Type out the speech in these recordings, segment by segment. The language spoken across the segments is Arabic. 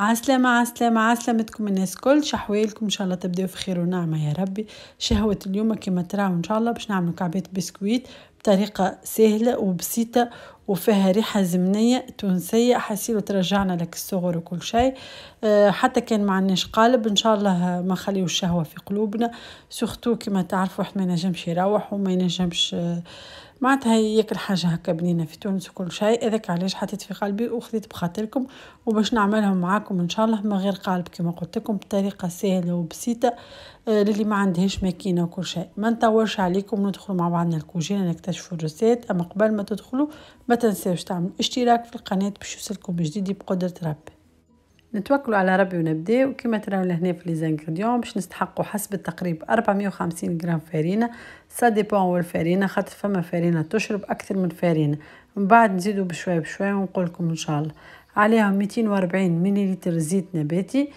عسلامة عسلامة عسلامتكم الناس كل شحوالكم ان شاء الله تبداو في خير ونعمة يا ربي شهوة اليوم كما تراو ان شاء الله باش نعمل كعبات بسكويت بطريقة سهلة وبسيطة وفيها ريحة زمنية تونسية حسيلو ترجعنا لك الصغر وكل شيء آه، حتى كان ما عندناش قالب ان شاء الله ما خليه الشهوة في قلوبنا سورتو كما تعرفوا واحد ما ينجمش يروح وما ينجمش أه معناتها ياكل حاجة هكا بنينة في تونس وكل شيء هذاك علاش حطيت في قلبي وخذيت بخاطركم وباش نعملهم معاكم ان شاء الله من غير قالب كما قلت لكم بطريقة سهلة وبسيطة آه، للي ما عندهاش ماكينه وكل شيء ما نطورش عليكم ندخلوا مع بعضنا الكوجينه نكتشفوا الرسات اما قبل ما تدخلوا ما تنساوش تعملوا اشتراك في القناه باش يوصلكم جديد بقدره ربي نتوكلوا على ربي ونبداو وكما تراو لهنا في لي زانغريديون باش نستحقوا حسب التقريب 450 غرام فارينه سا بون والفارينه خاطر فما فارينه تشرب اكثر من فارينه من بعد نزيدوا بشويه بشويه ونقول لكم ان شاء الله عليهم 240 ملل زيت نباتي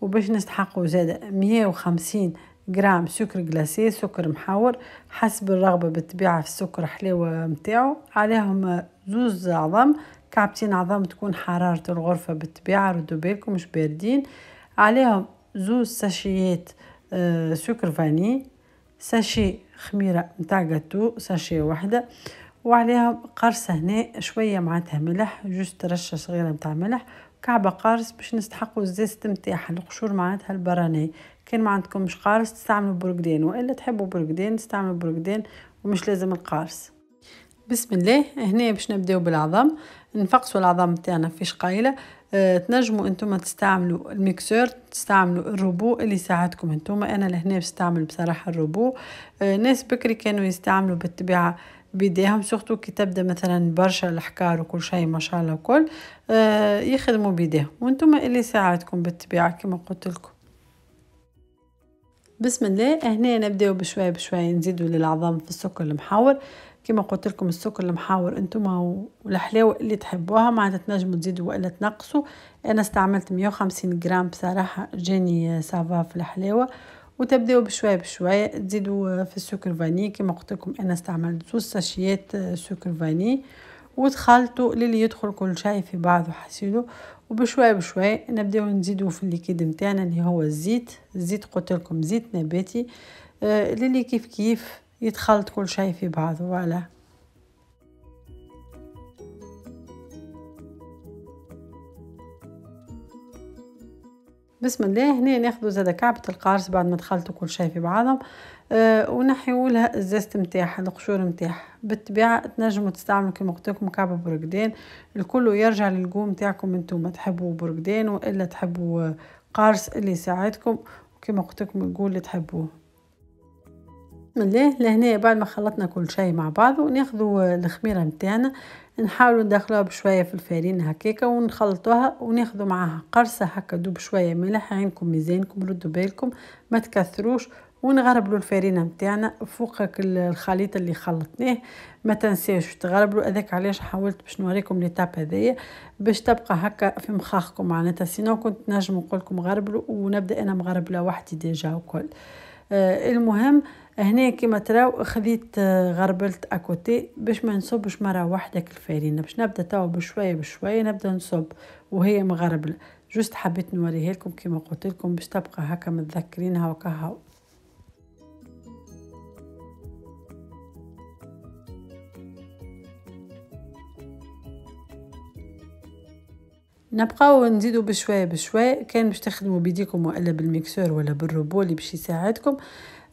وباش نستحقوا زاد 150 غرام سكر جلاسي سكر محاور حسب الرغبة بالطبيعة في السكر حلاوة متاعو عليهم زوز عظم كعبتين عظم تكون حرارة الغرفة بالطبيعة ردوا بالكم مش باردين عليهم زوز ساشيات آه، سكر فاني ساشي خميرة متاع جاتو ساشي واحدة وعليهم قرصة هنا شوية معناتها ملح جوست رشة صغيرة متاع ملح كعبة قارص باش نستحقوا الزيست نتاعها القشور معناتها البراني كان ما عندكمش قارص تستعملوا برقدين والا تحبوا برقدين تستعملوا برقدين ومش لازم القارص بسم الله هنا باش نبداو بالعظم نفقسوا العظم تاعنا في شقايله أه تنجموا انتم تستعملوا الميكسور تستعملوا الروبو اللي ساعدكم انتم انا لهنا نستعمل بصراحه الروبو أه ناس بكري كانوا يستعملوا بالطبيعه بيديهم سورتو كي تبدا مثلا برشا الحكار وكل شيء ما شاء الله وكل آه يخدموا بيديهم وانتم اللي ساعدكم بالطبيعه كما قلت لكم بسم الله هنا نبداو بشويه بشويه نزيدوا للعظام في السكر المحاور كما قلت لكم السكر المحاور انتم والحلاوه اللي تحبوها معناتها تنجموا تزيدوا ولا تنقصوا انا استعملت 150 غرام بصراحه جاني سافا في الحلاوه وتبداو بشويه بشويه تزيدوا في السكر فاني كما قلت لكم انا استعملت زوج ساشيات سكر فاني وتخلطوا للي يدخل كل شيء في بعضه حسيلو وبشويه بشويه نبداو نزيدوا في الليكيد نتاعنا اللي هو الزيت الزيت قلت لكم زيت نباتي آه، للي كيف كيف يتخلط كل شيء في بعضه ولا بسم الله هنا ناخدو زادا كعبة القارص بعد ما دخلتو كل شي في بعضهم آه ونحيولها الزاست نتاعها القشور نتاعها بالطبيعة تنجمو تستعملوا كيما قلتلكم كعبة برقدان الكل يرجع للقوم نتاعكم انتوما تحبوا برقدان والا تحبوا قارص اللي يساعدكم وكيما قلتلكم القول اللي تحبوه مليه لهنا بعد ما خلطنا كل شيء مع بعضه ناخذوا الخميره نتاعنا نحاولوا ندخلوها بشويه في الفارين هكاكا ونخلطوها وناخذوا معاها قرصه هكا دوب شويه ملح عينكم ميزانكم ردوا بالكم ما تكثروش ونغربلوا الفارينه نتاعنا فوق الخليط اللي خلطناه ما تنساوش تغربلوا هذاك علاش حاولت باش نوريكم تاب هذيا باش تبقى هكا في مخاخكم معناتها سينو كنت نجم نقولكم غربلوا ونبدا انا مغربله وحدي ديجا وكل آه، المهم هنا كما تراو خذيت آه، غربلت اكوتي باش ما نصبش مره واحده الفارينه باش نبدا توا بشويه بشويه نبدا نصب وهي مغربله جست حبيت نوريها لكم كما قلت لكم باش تبقى هكا متذكرينها وكها نبقاو نزيدو بشوية بشوية كان باش تخدموا بيديكم والا بالميكسور ولا بالروبو اللي باش يساعدكم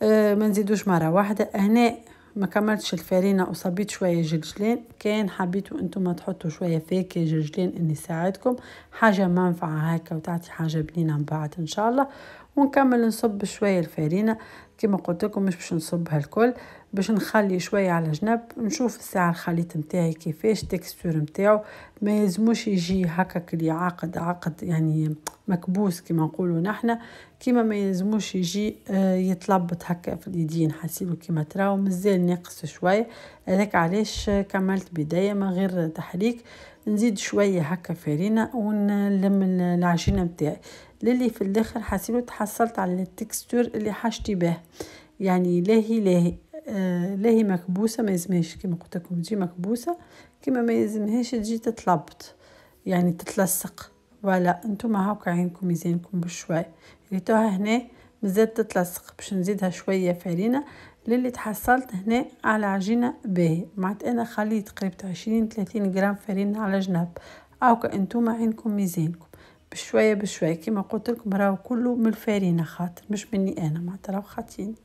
أه، ما نزيدوش مره واحده هنا ما كملتش الفارينة وصبيت شوية جلجلين كان حبيتوا انتم تحطوا شوية فاكهة جلجلين ان يساعدكم حاجة منفعة هكا وتعطي حاجة بنينة من بعد ان شاء الله ونكمل نصب شوية الفارينة كما قلت لكم مش باش نصبها الكل باش نخلي شويه على جنب نشوف الساعه الخليط نتاعي كيفاش تكستور نتاعو ما يزموش يجي هكاك اللي عقد عقد يعني مكبوس كما نقولو نحنا كما ما يلزموش يجي آه، يتلبط هكا في اليدين حاسيلو كما تراو مازال ناقص شويه هذاك علاش كملت بدايه من غير تحريك نزيد شويه هكا فرينه ونلم العجينه نتاعي للي في الداخل حاسيلو تحصلت على التكستور اللي حاجتي به يعني لاهي لاهي آه، لا هي مكبوسه ما يزمهاش كما قلت لكم تجي مكبوسه كما ما يزمهاش تجي تتلبط يعني تتلصق فوالا انتم هاكا عينكم يزينكم بشوي ريتوها هنا مزال تتلصق باش نزيدها شويه فرينه للي تحصلت هنا على عجينه باهي معنات انا خليت قريب 20 30 غرام فرينه على جنب هاكا نتوما عينكم ميزانكم بشويه بشويه كما قلت لكم راهو كله من الفرينه خاطر مش مني انا معناتها راهو خاطيني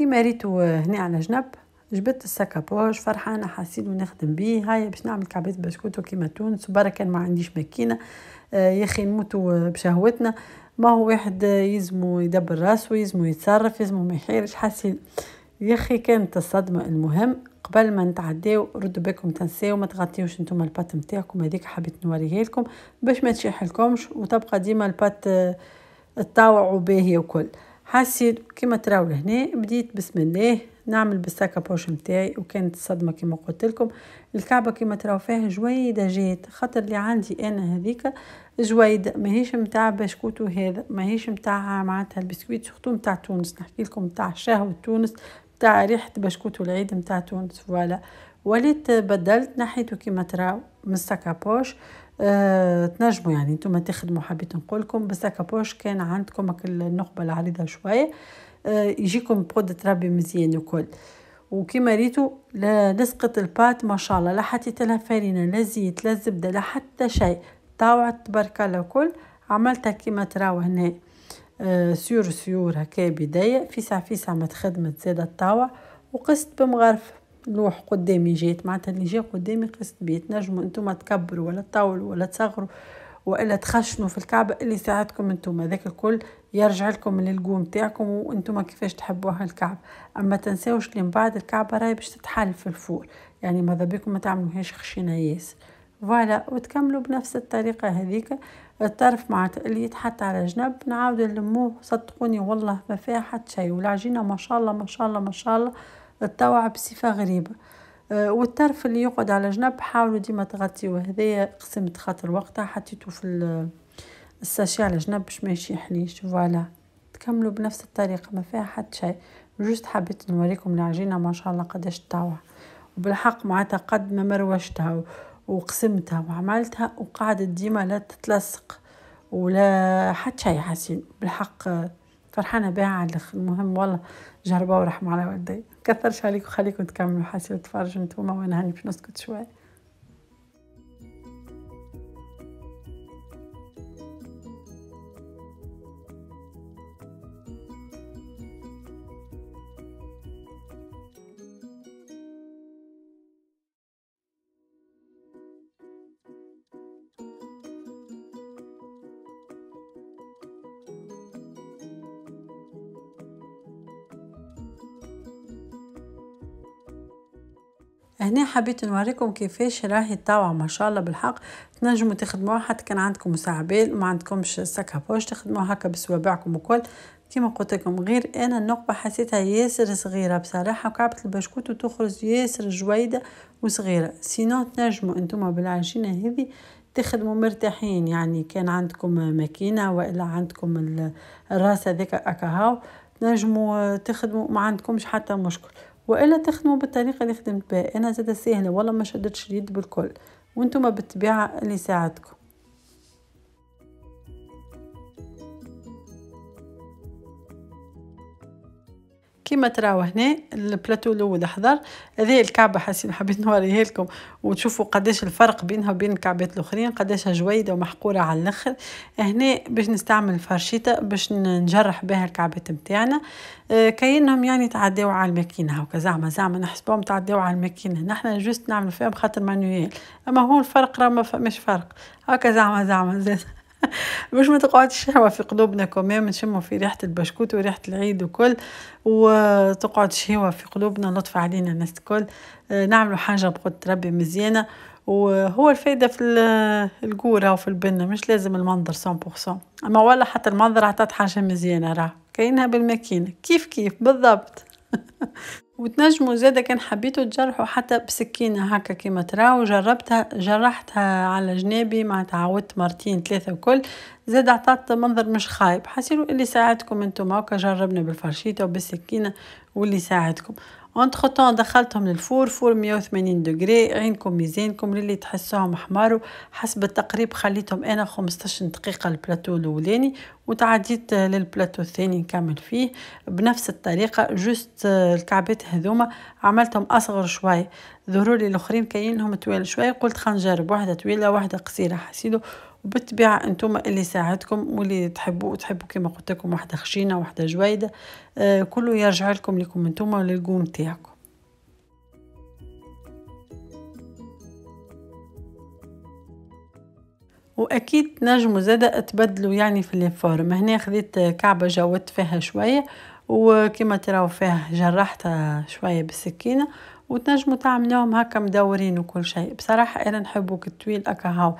كيما ريتو آه، هنا على جنب جبت الساكابوج فرحانه حاسين ونخدم بيه هاي باش نعمل كعبات بسكوت كيما تونس برا كان ما عنديش ماكينه آه، يا اخي نموتوا آه، بشهوتنا ما هو واحد يزمو يدبر راسو يزمو يتصرف يزمو ما يحيرش حاسين يا اخي كانت الصدمه المهم قبل ما نتعداو ردوا بالكم تنساو ما تغطيوش نتوما البات نتاعكم هذيك حبيت نوريها لكم باش ما تشيح لكمش وتبقى ديما البات الطاوع وباهيه وكل حاسين كما تراو لهنا بديت بسم الله نعمل بالساكا بوش متاعي وكانت الصدمة كما قلت لكم الكعبة كما تراو فيها جويدة جات خاطر اللي عندي أنا هذيك جويدة ماهيش متاع بسكوت وهذا ماهيش متاع معناتها البسكويت سورتو متاع تونس نحكي لكم متاع شهوة تونس متاع ريحة بسكوت العيد متاع تونس فوالا وليت بدلت نحيته كيما تراو من الساكابوش أه تنجموا يعني انتم تخدموا حبيت نقولكم بالساكابوش كان عندكم النقبه العريضه شويه أه يجيكم بود ترابي مزيان وكل وكيما ريتو لا لصقت البات ما شاء الله لا حطيت لها لا زيت لا زبده لا حتى شيء طاوعت تبارك الله الكل عملتها كيما تراو هنا أه سيور سيور هكا بدايه فيسع فيسع ما تخدمت زاد الطاوع وقست بمغرفه لوح قدامي جات معناتها اللي جا قدامي قصت بيه تنجموا انتم تكبروا ولا تطولوا ولا تصغروا والا تخشنوا في الكعبه اللي ساعدكم انتم هذاك الكل يرجع لكم للقو نتاعكم وانتم كيفاش تحبوها الكعبه اما تنساوش اللي من بعد الكعبه راهي باش تتحل في الفور يعني ماذا بكم ما تعملوهاش خشينه ياس فوالا وتكملوا بنفس الطريقه هذيك الطرف مع اللي يتحط على جنب نعاود نلموه صدقوني والله ما فيها حتى شيء والعجينه ما شاء الله ما شاء الله ما شاء الله الطوع بصفة غريبة أه، والطرف اللي يقعد على جنب حاولوا ديما تغطيوه هذايا قسمت خاطر وقتها حطيته في الساشي على جنب باش ما يشيحليش فوالا تكملوا بنفس الطريقة ما فيها حد شيء جوست حبيت نوريكم العجينة ما شاء الله قداش الطاوعة وبالحق معناتها قد ما مروشتها وقسمتها وعملتها وقعدت ديما لا تتلصق ولا حتى شيء حسين بالحق فرحانة بها على الأخر المهم والله جربوا ورحموا على والدي كثرش عليكم خليكم تكملوا حاسة تفرجوا انتوما وانا هاني باش نسكت شوية هنا حبيت نوريكم كيفاش راهي الطاوعة ما شاء الله بالحق تنجموا تخدموها حتى كان عندكم ساعبال وما عندكمش سكه سكابوش تخدموها هكا بصوابعكم وكل كيما قلت لكم غير انا النقبه حسيتها ياسر صغيره بصراحه وكعبه البشكوت وتخرج ياسر جويده وصغيره سينو تنجموا انتم بالعجينه هذه تخدموا مرتاحين يعني كان عندكم ماكينه والا عندكم الراس هذاك اكاهاو تنجموا تخدموا ما عندكمش حتى مشكل والا تخدموا بالطريقه اللي خدمت بها انا زاد سهله والله ما شدتش اليد بالكل وانتم بالطبيعه اللي ساعدكم كيما تراو هنا البلاتو الاول احضر هذه الكعبه حاسين حبيت نوريها لكم وتشوفوا قداش الفرق بينها وبين الكعبات الاخرين قداشها جويده ومحقوره على الاخر هنا باش نستعمل الفرشيطه باش نجرح بها الكعبات نتاعنا آه، كاينهم يعني تعداو على الماكينه هكا زعما زعما نحسبهم تعداو على الماكينه نحنا جوست نعمل فيهم خاطر مانويل اما هو الفرق راه ما فماش فرق هكا زعما زعما زاد مش ما تقعدش الشهوة في قلوبنا كمان نشموا في ريحة البشكوت وريحة العيد وكل وتقعد شهوة في قلوبنا لطف علينا الناس الكل آه، نعملوا حاجة بقدرة ربي مزيانة وهو الفايدة في الجورة وفي البنة مش لازم المنظر 100% أما ولا حتى المنظر عطات حاجة مزيانة راه كأنها بالماكينة كيف كيف بالضبط وتنجموا زادة كان حبيتوا تجرحوا حتى بسكينة هكا كيما تراو جربتها جرحتها على جنابي مع تعودت مرتين ثلاثة وكل زاد عطات منظر مش خايب حسيروا اللي ساعدكم انتم هكا جربنا بالفرشيطة وبالسكينة واللي ساعدكم اونتخ طون دخلتهم للفور فور 180 دوغري عينكم ميزانكم للي تحسوهم حمارو حسب التقريب خليتهم انا 15 دقيقه البلاتو الاولاني وتعديت للبلاتو الثاني نكمل فيه بنفس الطريقه جوست الكعبات هذوما عملتهم اصغر شويه ظهروا لي الاخرين كاينهم طويل شويه قلت نجرب واحده طويله واحده قصيره حسيدو وبالطبيعه انتم اللي ساعدكم واللي تحبوا تحبوا كما قلت لكم واحده خشينه واحده جويده آه كله يرجع لكم لكم انتم وللقوم تاعكم واكيد نجموا زادا تبدلوا يعني في الفورم هنا خذيت كعبه جودت فيها شويه وكما تراو فيها جرحتها شويه بالسكينه وتنجموا تعملوهم هكا مدورين وكل شيء بصراحة أنا نحبو كتويل أكا هاو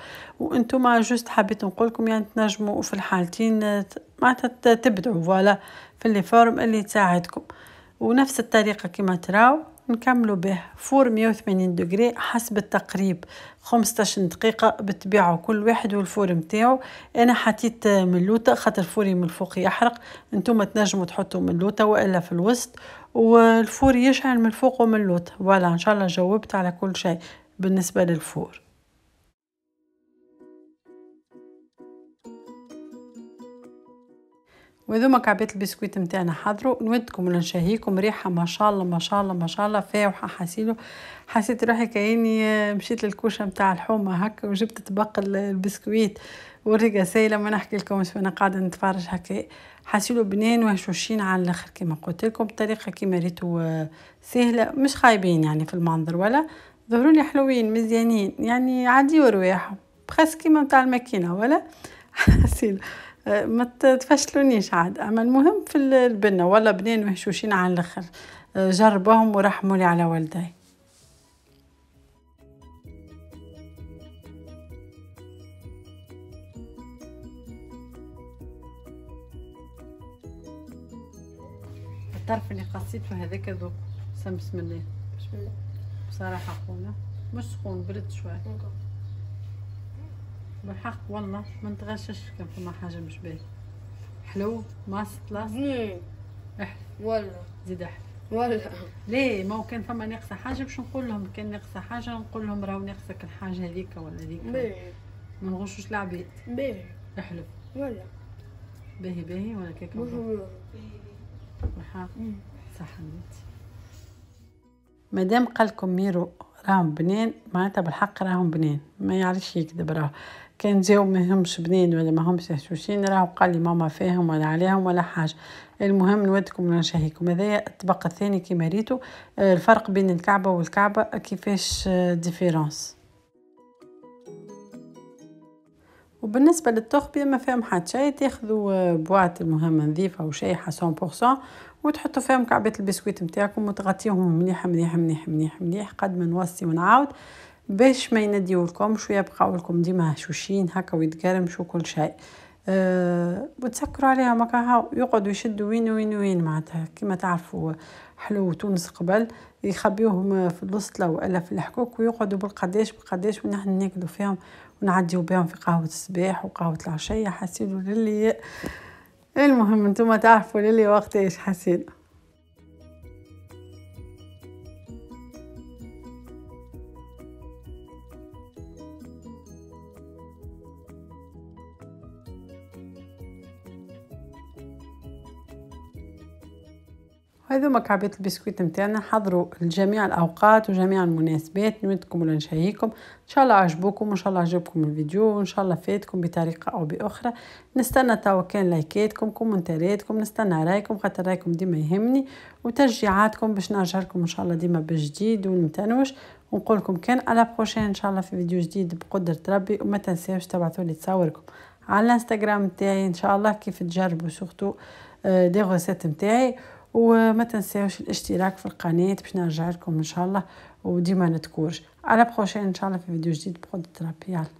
ما جوست حبيت نقولكم يعني تنجموا في الحالتين ما تبدعوا فوالا في اللي فورم اللي تساعدكم ونفس الطريقة كما تراو نكملوا به فور 180 دقري حسب التقريب 15 دقيقة بتبيعوا كل واحد والفور متاعو أنا حطيت من اللوطة خاطر فوري من الفوق يحرق نتوما تنجموا تحطوا من اللوطة وإلا في الوسط والفور يشعل من الفوق ومن الوتر فوالا ان شاء الله جاوبت على كل شيء بالنسبه للفور وهذوما كعبات البسكويت نتاعنا حضروا نودكم ولا نشهيكم ريحه ما شاء الله ما شاء الله ما شاء الله فاوحه حاسيلو حسيت روحي كاني آه، مشيت للكوشه نتاع الحومه هكا وجبت طبق البسكويت وريقة سايله ما نحكي لكم وانا قاعده نتفرج هكا حاسيلو بنين وهشوشين على الاخر كيما قلت لكم بطريقه كيما ريتو آه، سهله مش خايبين يعني في المنظر ولا ظهروا حلوين مزيانين يعني عادي ورواح بخس كيما نتاع الماكينه ولا حاسيلو ما تفشلونيش عاد اما المهم في البنه والله بنين مهشوشين على الاخر آه، جربوهم ورحموا لي على والدي الطرف اللي قصيته هذاك ذوق سمس بسم الله بصراحه خونا مش سخون برد شويه بالحق والله ما نتغشش كان فما حاجه مش باهيه حلو ماست لاست احلى والله زيد احلى والله ليه ما هو كان فما ناقصه حاجه باش نقول لهم كان ناقصه حاجه نقول لهم راهو ناقصك الحاجه هذيك ولا هذيك ما نغشوش العباد باهي احلف والله باهي باهي ولا كيك بالحق صح انت مادام قالكم ميرو راهم بنين معناتها بالحق راهم بنين ما يعرفش يكذب راهو كان جاو همش بنين ولا همش هشوشين راهو قال لي ماما فيهم ولا عليهم ولا حاجه المهم نودكم نشاهيكم هذايا الطبق الثاني كيما ريتو آه، الفرق بين الكعبه والكعبه كيفاش ديفيرونس آه، وبالنسبة للتخبية ما فيهم حتى شيء تاخذوا آه، بواط المهم نظيفة وشايحة 100% وتحطوا فيهم كعبات البسكويت نتاعكم وتغطيهم مليح مليح مليح مليح مليح قد ما نوصي ونعاود باش ما ينديولكمش ويبقاو لكم ديما هشوشين هكا ويتقرمشوا كل شيء أه وتسكروا عليها مكاها يقعدوا يشدوا وين وين وين معناتها كما تعرفوا حلو تونس قبل يخبيوهم في البسطله ولا في الحكوك ويقعدوا بالقداش بالقداش ونحن ناكلوا فيهم ونعديو بهم في قهوه الصباح وقهوه العشيه حسيلو للي المهم نتوما تعرفوا للي وقتاش حسيلو هذوما مكعبات البسكويت نتاعنا حضروا لجميع الاوقات وجميع المناسبات نودكم ولا نشهيكم ان شاء الله عجبوكم وان شاء الله عجبكم الفيديو وان شاء الله فاتكم بطريقه او باخرى نستنى توا كان لايكاتكم كومنتاتكم نستنى رايكم خاطر رايكم ديما يهمني وتشجيعاتكم باش نرجع لكم ان شاء الله ديما بجديد ونتنوش ونقولكم كان على بروشين ان شاء الله في فيديو جديد بقدره ربي وما تنساوش تبعثوا لي تصاوركم على الانستغرام نتاعي ان شاء الله كيف تجربوا سورتو دي ريسيت نتاعي وما تنساوش الاشتراك في القناه باش نرجع لكم ان شاء الله وديما نتكورش على بروشين ان شاء الله في فيديو جديد بخود ترابيال